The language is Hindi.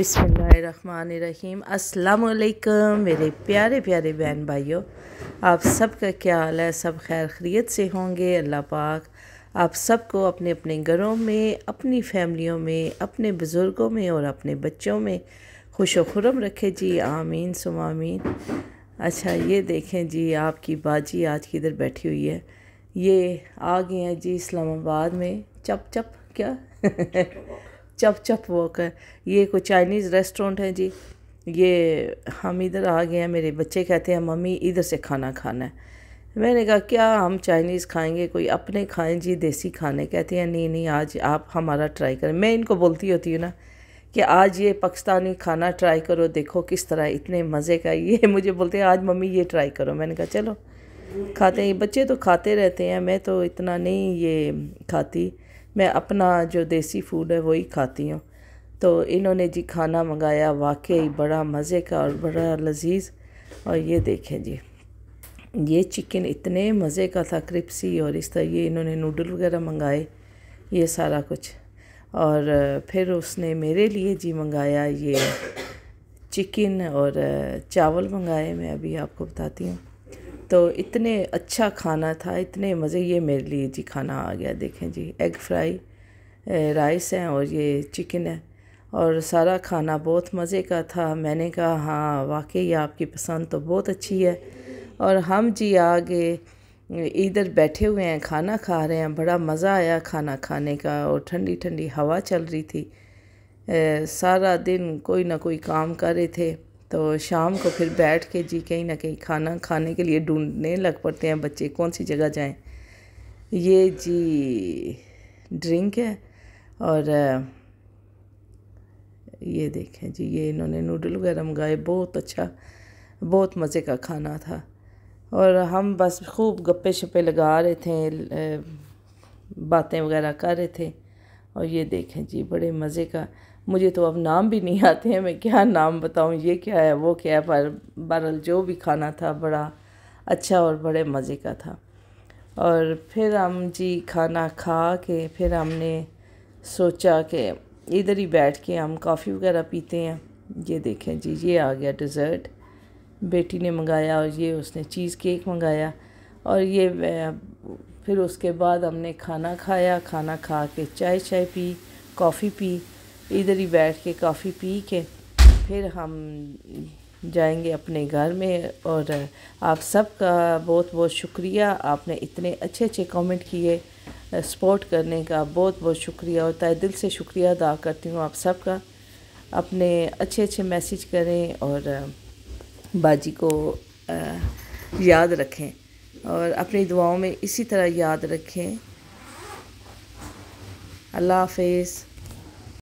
अस्सलाम वालेकुम मेरे प्यारे प्यारे बहन भाइयों आप सब का क्या हाल है सब खैर खरीत से होंगे अल्लाह पाक आप सबको अपने अपने घरों में अपनी फैमिलियों में अपने बुज़ुर्गों में और अपने बच्चों में खुश खुरम रखे जी आमीन सुमामीन अच्छा ये देखें जी आपकी बाजी आज किधर बैठी हुई है ये आ गए हैं जी इस्लामाबाद में चप चप क्या चप चप वॉक है ये कोई चाइनीज़ रेस्टोरेंट है जी ये हम इधर आ गए हैं मेरे बच्चे कहते हैं मम्मी इधर से खाना खाना है मैंने कहा क्या हम चाइनीज़ खाएंगे कोई अपने खाएं जी देसी खाने कहते हैं नहीं नहीं आज आप हमारा ट्राई करें मैं इनको बोलती होती हूँ ना कि आज ये पाकिस्तानी खाना ट्राई करो देखो किस तरह इतने मज़े का ये मुझे बोलते हैं आज मम्मी ये ट्राई करो मैंने कहा चलो खाते हैं बच्चे तो खाते रहते हैं मैं तो इतना नहीं ये खाती मैं अपना जो देसी फूड है वही खाती हूँ तो इन्होंने जी खाना मंगाया वाकई बड़ा मज़े का और बड़ा लजीज और ये देखें जी ये चिकन इतने मज़े का था क्रिप्सी और इस तरह ये इन्होंने नूडल वगैरह मंगाए ये सारा कुछ और फिर उसने मेरे लिए जी मंगाया ये चिकन और चावल मंगाए मैं अभी आपको बताती हूँ तो इतने अच्छा खाना था इतने मज़े ये मेरे लिए जी खाना आ गया देखें जी एग फ्राई राइस है और ये चिकन है और सारा खाना बहुत मज़े का था मैंने कहा हाँ वाकई आपकी पसंद तो बहुत अच्छी है और हम जी आगे इधर बैठे हुए हैं खाना खा रहे हैं बड़ा मज़ा आया खाना खाने का और ठंडी ठंडी हवा चल रही थी ए, सारा दिन कोई ना कोई काम कर रहे थे तो शाम को फिर बैठ के जी कहीं ना कहीं खाना खाने के लिए ढूंढने लग पड़ते हैं बच्चे कौन सी जगह जाएं ये जी ड्रिंक है और ये देखें जी ये इन्होंने नूडल वगैरह मंगाए बहुत अच्छा बहुत मज़े का खाना था और हम बस खूब गप्पे शप्पे लगा रहे थे बातें वगैरह कर रहे थे और ये देखें जी बड़े मज़े का मुझे तो अब नाम भी नहीं आते हैं मैं क्या नाम बताऊं ये क्या है वो क्या है पर बहरल जो भी खाना था बड़ा अच्छा और बड़े मज़े का था और फिर हम जी खाना खा के फिर हमने सोचा कि इधर ही बैठ के हम कॉफ़ी वगैरह पीते हैं ये देखें जी ये आ गया डिज़र्ट बेटी ने मंगाया और ये उसने चीज़ केक मंगाया और ये फिर उसके बाद हमने खाना खाया खाना खा के चाय चाय पी कॉफ़ी पी इधर ही बैठ के कॉफ़ी पी के फिर हम जाएंगे अपने घर में और आप सब का बहुत बहुत शुक्रिया आपने इतने अच्छे अच्छे कमेंट किए सपोर्ट करने का बहुत बहुत शुक्रिया और तय दिल से शुक्रिया अदा करती हूँ आप सब का अपने अच्छे अच्छे मैसेज करें और बाजी को याद रखें और अपनी दुआओं में इसी तरह याद रखें अल्लाह हाफिज़